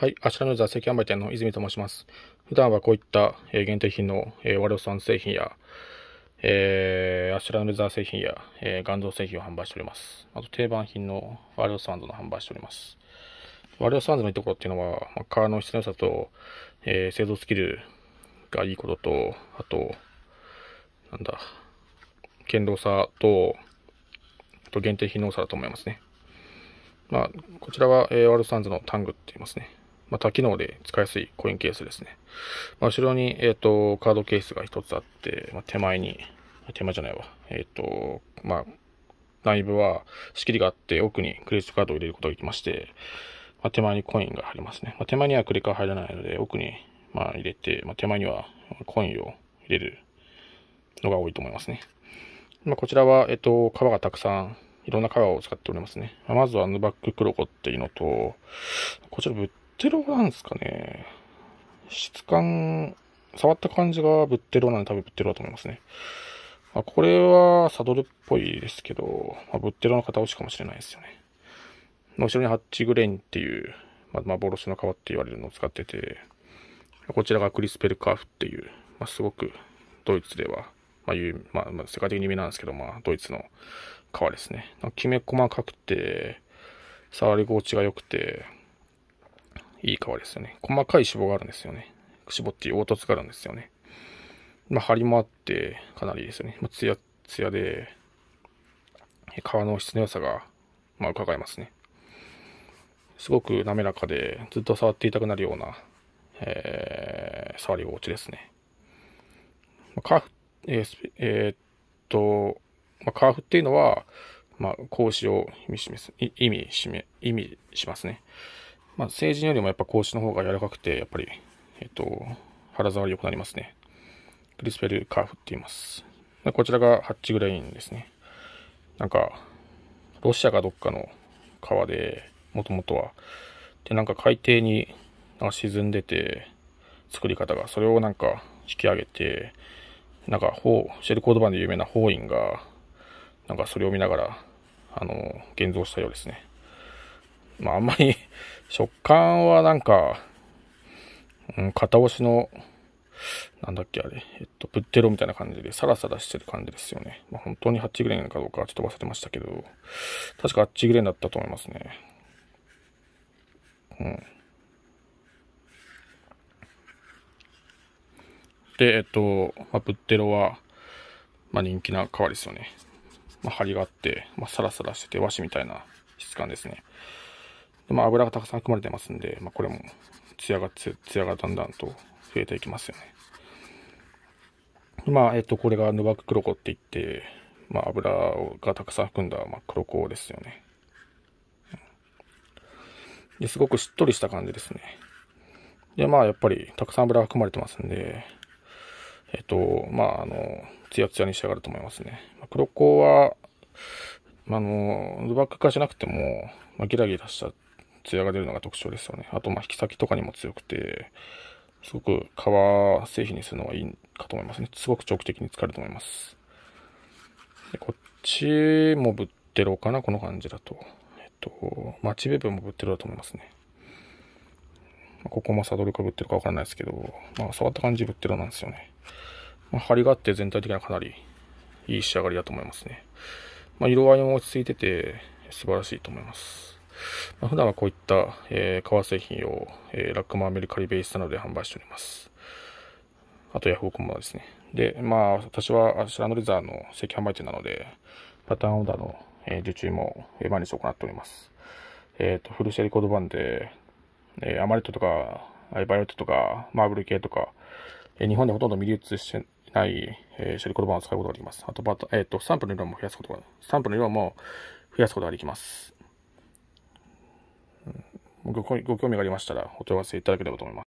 はい、あちらの座席販売店の泉と申します。普段はこういった、えー、限定品の、えー、ワドさん製品や、えー、アシュラルザー製品や、えー、ゾー製品を販売しております。あと定番品のワルドサンドの販売しております。ワルドサンドのいいところっていうのは、まあ、の質の良さと、えー、製造スキルがいいことと、あと、なんだ、堅牢さと、あと限定品の多さだと思いますね。まあ、こちらは、えー、ワールドサンズのタングって言いますね。まあ、多機能で使いやすいコインケースですね。まあ、後ろに、えっ、ー、と、カードケースが一つあって、まあ、手前に、手前じゃないわ。えっ、ー、と、まあ、内部は仕切りがあって、奥にクレジットカードを入れることができまして、まあ、手前にコインが入りますね。まあ、手前にはクレカ入らないので、奥に、まあ、入れて、まあ、手前にはコインを入れるのが多いと思いますね。まあ、こちらは、えっ、ー、と、革がたくさんいろんな革を使っておりますね。まずはヌバッククロコっていうのと、こちらぶっテロなんですかね。質感、触った感じがぶってロなんで多分ブってロだと思いますね。まあ、これはサドルっぽいですけど、まあ、ぶってろの片押しかもしれないですよね。後ろにハッチグレインっていう、まあ、幻の皮って言われるのを使ってて、こちらがクリスペルカーフっていう、まあ、すごくドイツでは、まあまあ、世界的に有名なんですけど、まあ、ドイツの皮ですね。きめ細かくて、触り心地が良くて、いい皮ですよね。細かい脂肪があるんですよね。脂肪っていう凹凸があるんですよね。まあ、張りもあって、かなりですよね。まあ、ツヤツヤで、皮の質の良さが、まあ、伺えますね。すごく滑らかで、ずっと触っていたくなるような、えー、触り心地ですね。まあ、カーフ、えー、えー、っと、まあ、カーフっていうのは、まあ、格子を意味しす、意味しめ、意味しますね。まあ、成人よりもやっぱ格子の方が柔らかくて、やっぱり、えっと、肌触り良くなりますね。クリスペルカーフって言います。でこちらがハッチグレインですね。なんか、ロシアかどっかの川で、もともとは。で、なんか海底に沈んでて、作り方が、それをなんか引き上げて、なんか、シェルコード版で有名な法院が、なんかそれを見ながら、あの、現像したようですね。まあ、あんまり食感はなんか、うん、片押しの、なんだっけあれ、えっと、プッテロみたいな感じでサラサラしてる感じですよね。まあ、本当にハッチグレーンかどうかちょっと忘れてましたけど、確かハッチグレーンだったと思いますね。うん。で、えっと、まあ、プッテロは、まあ、人気な皮ですよね。まあ、張りがあって、まあ、サラサラしてて和紙みたいな質感ですね。まあ、油がたくさん含まれてますんで、まあ、これも、ツヤが、ツヤがだんだんと増えていきますよね。まあ、えっと、これがヌバククロコって言って、まあ、油がたくさん含んだ、まあ、ロコですよね。ですごくしっとりした感じですね。で、まあ、やっぱり、たくさん油が含まれてますんで、えっと、まあ、あの、ツヤツヤに仕上がると思いますね。まあ、黒は、まあの、バック化しなくても、まあ、ギラギラしちてツヤが出るのが特徴ですよね。あと、ま、引き先とかにも強くて、すごく革製品にするのはいいかと思いますね。すごく長期的に使えると思います。でこっちもぶってろかな、この感じだと。えっと、マちチ部分もぶってろだと思いますね。まここもサドルかぶってるかわからないですけど、まあ、触った感じぶってろなんですよね。まあ、張りがあって全体的にはかなりいい仕上がりだと思いますね。まあ、色合いも落ち着いてて素晴らしいと思います。まあ、普段はこういった、えー、革製品を、えー、ラックマーメルカリベースなどで販売しております。あとヤフオクもですね。で、まあ、私はシラノレザーの正規販売店なので、パターンオーダーの、えー、受注も、え毎日行っております。えっ、ー、と、フルシェリコード版で、えー、アマレットとか、バイオレットとか、マーブル系とか、えー、日本でほとんど未流通してない、えー、シェリコード版を使うことができます。あと、バタ、えっ、ー、と、サンプの量も増やすことが、ンプの色も増やすことができます。ごご興味がありましたらお問い合わせいただければと思います。